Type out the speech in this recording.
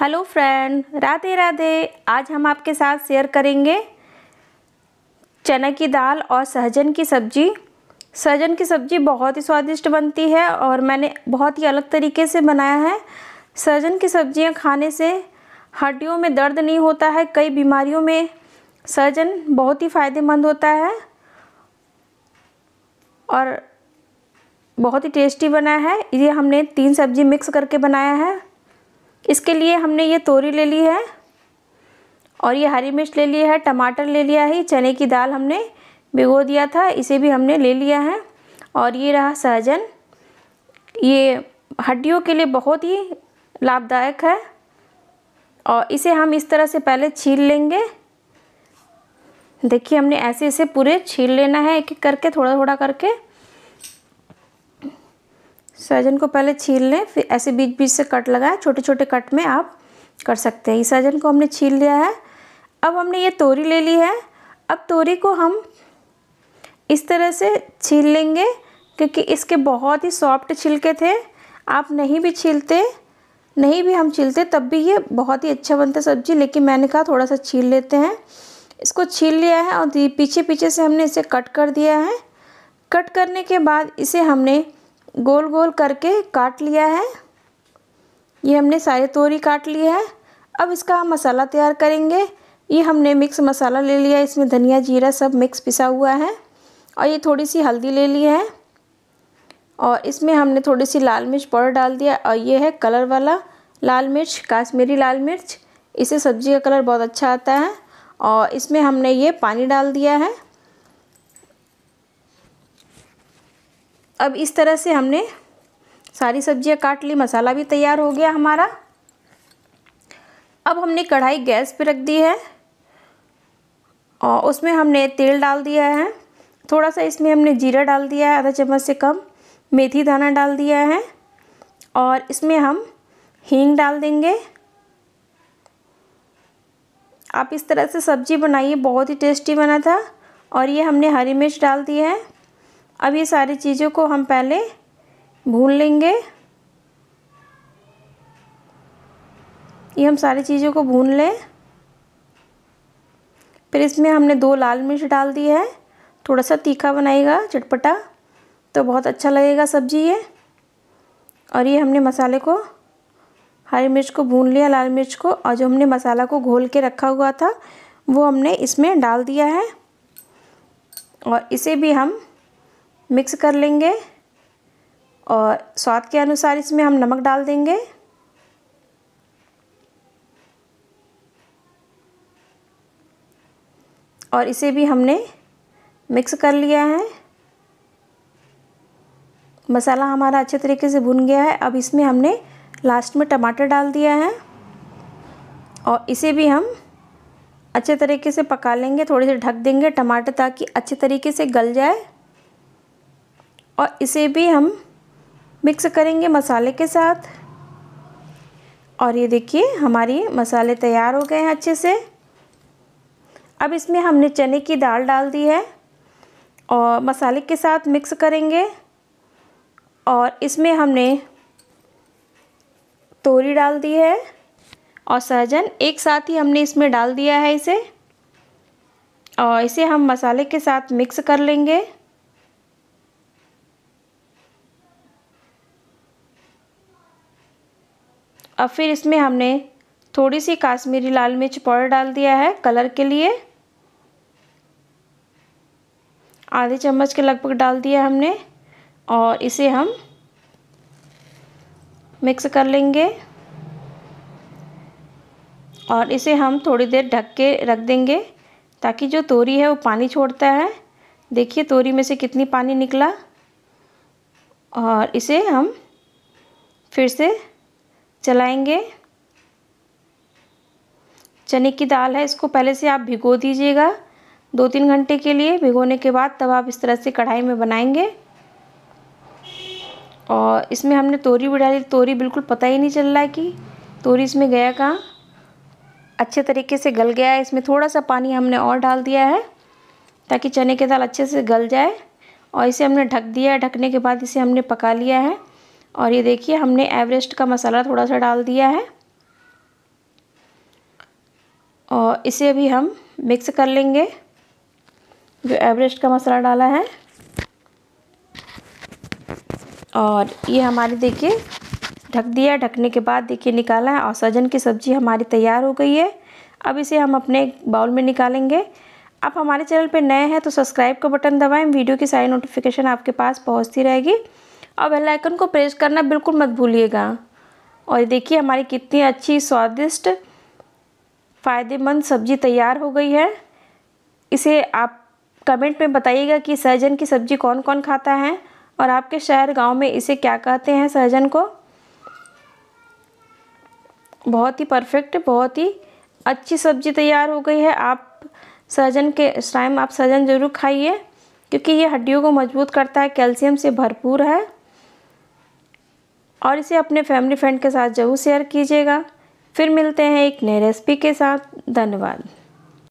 hello friend Radhe Radhe आज हम आपके साथ शेयर करेंगे चने की दाल और सहजन की सब्ज़ी सहजन की सब्ज़ी बहुत ही स्वादिष्ट बनती है और मैंने बहुत ही अलग तरीके से बनाया है सहजन की सब्ज़ियाँ खाने से हड्डियों में दर्द नहीं होता है कई बीमारियों में सहजन बहुत ही फ़ायदेमंद होता है और बहुत ही टेस्टी बनाया है ये हमने तीन सब्ज़ी मिक्स करके बनाया है इसके लिए हमने ये तोरी ले ली है और ये हरी मिर्च ले लिया है टमाटर ले लिया है चने की दाल हमने भिगो दिया था इसे भी हमने ले लिया है और ये रहा सहजन ये हड्डियों के लिए बहुत ही लाभदायक है और इसे हम इस तरह से पहले छील लेंगे देखिए हमने ऐसे ऐसे पूरे छील लेना है एक एक करके थोड़ा थोड़ा करके सहजन को पहले छील लें फिर ऐसे बीच बीच से कट लगाएं छोटे छोटे कट में आप कर सकते हैं इस सहजन को हमने छील लिया है अब हमने ये तोरी ले ली है अब तोरी को हम इस तरह से छील लेंगे क्योंकि इसके बहुत ही सॉफ्ट छिलके थे आप नहीं भी छीलते नहीं भी हम छीलते तब भी ये बहुत ही अच्छा बनता सब्जी लेकिन मैंने कहा थोड़ा सा छील लेते हैं इसको छील लिया है और पीछे पीछे से हमने इसे कट कर दिया है कट करने के बाद इसे हमने गोल गोल करके काट लिया है ये हमने सारे तोरी काट लिए है अब इसका हम मसाला तैयार करेंगे ये हमने मिक्स मसाला ले लिया है इसमें धनिया जीरा सब मिक्स पिसा हुआ है और ये थोड़ी सी हल्दी ले ली है और इसमें हमने थोड़ी सी लाल मिर्च पाउडर डाल दिया और ये है कलर वाला लाल मिर्च काश्मीरी लाल मिर्च इससे सब्ज़ी का कलर बहुत अच्छा आता है और इसमें हमने ये पानी डाल दिया है अब इस तरह से हमने सारी सब्जियां काट ली मसाला भी तैयार हो गया हमारा अब हमने कढ़ाई गैस पे रख दी है और उसमें हमने तेल डाल दिया है थोड़ा सा इसमें हमने जीरा डाल दिया है आधा चम्मच से कम मेथी दाना डाल दिया है और इसमें हम हींग डाल देंगे आप इस तरह से सब्ज़ी बनाइए बहुत ही टेस्टी बना था और ये हमने हरी मिर्च डाल दी है अब ये सारी चीज़ों को हम पहले भून लेंगे ये हम सारी चीज़ों को भून लें फिर इसमें हमने दो लाल मिर्च डाल दी है थोड़ा सा तीखा बनाएगा चटपटा तो बहुत अच्छा लगेगा सब्जी ये और ये हमने मसाले को हरी मिर्च को भून लिया लाल मिर्च को और जो हमने मसाला को घोल के रखा हुआ था वो हमने इसमें डाल दिया है और इसे भी हम मिक्स कर लेंगे और स्वाद के अनुसार इसमें हम नमक डाल देंगे और इसे भी हमने मिक्स कर लिया है मसाला हमारा अच्छे तरीके से भुन गया है अब इसमें हमने लास्ट में टमाटर डाल दिया है और इसे भी हम अच्छे तरीके से पका लेंगे थोड़ी देर ढक देंगे टमाटर ताकि अच्छे तरीके से गल जाए और इसे भी हम मिक्स करेंगे मसाले के साथ और ये देखिए हमारी मसाले तैयार हो गए हैं अच्छे से अब इसमें हमने चने की दाल डाल दी है और मसाले के साथ मिक्स करेंगे और इसमें हमने तोरी डाल दी है और सहजन एक साथ ही हमने इसमें डाल दिया है इसे और इसे हम मसाले के साथ मिक्स कर लेंगे अब फिर इसमें हमने थोड़ी सी काश्मीरी लाल मिर्च पाउडर डाल दिया है कलर के लिए आधे चम्मच के लगभग डाल दिया हमने और इसे हम मिक्स कर लेंगे और इसे हम थोड़ी देर ढक के रख देंगे ताकि जो तोरी है वो पानी छोड़ता है देखिए तोरी में से कितनी पानी निकला और इसे हम फिर से चलाएंगे चने की दाल है इसको पहले से आप भिगो दीजिएगा दो तीन घंटे के लिए भिगोने के बाद तब आप इस तरह से कढ़ाई में बनाएंगे और इसमें हमने तोरी भी डाली तोरी बिल्कुल पता ही नहीं चल रहा है कि तोरी इसमें गया कहाँ अच्छे तरीके से गल गया है इसमें थोड़ा सा पानी हमने और डाल दिया है ताकि चने की दाल अच्छे से गल जाए और इसे हमने ढक दिया है ढकने के बाद इसे हमने पका लिया है और ये देखिए हमने एवरेस्ट का मसाला थोड़ा सा डाल दिया है और इसे भी हम मिक्स कर लेंगे जो एवरेस्ट का मसाला डाला है और ये हमारे देखिए ढक दिया ढकने के बाद देखिए निकाला है और सजन की सब्ज़ी हमारी तैयार हो गई है अब इसे हम अपने बाउल में निकालेंगे आप हमारे चैनल पर नए हैं तो सब्सक्राइब का बटन दबाएं वीडियो की सारी नोटिफिकेशन आपके पास पहुंचती रहेगी और बेलाइकन को प्रेस करना बिल्कुल मत भूलिएगा और देखिए हमारी कितनी अच्छी स्वादिष्ट फ़ायदेमंद सब्ज़ी तैयार हो गई है इसे आप कमेंट में बताइएगा कि सहजन की सब्ज़ी कौन कौन खाता है और आपके शहर गांव में इसे क्या कहते हैं सहजन को बहुत ही परफेक्ट बहुत ही अच्छी सब्ज़ी तैयार हो गई है आप सहजन के टाइम आप सहजन ज़रूर खाइए क्योंकि ये हड्डियों को मजबूत करता है कैल्शियम से भरपूर है और इसे अपने फैमिली फ्रेंड के साथ ज़रूर शेयर कीजिएगा फिर मिलते हैं एक नए रेसिपी के साथ धन्यवाद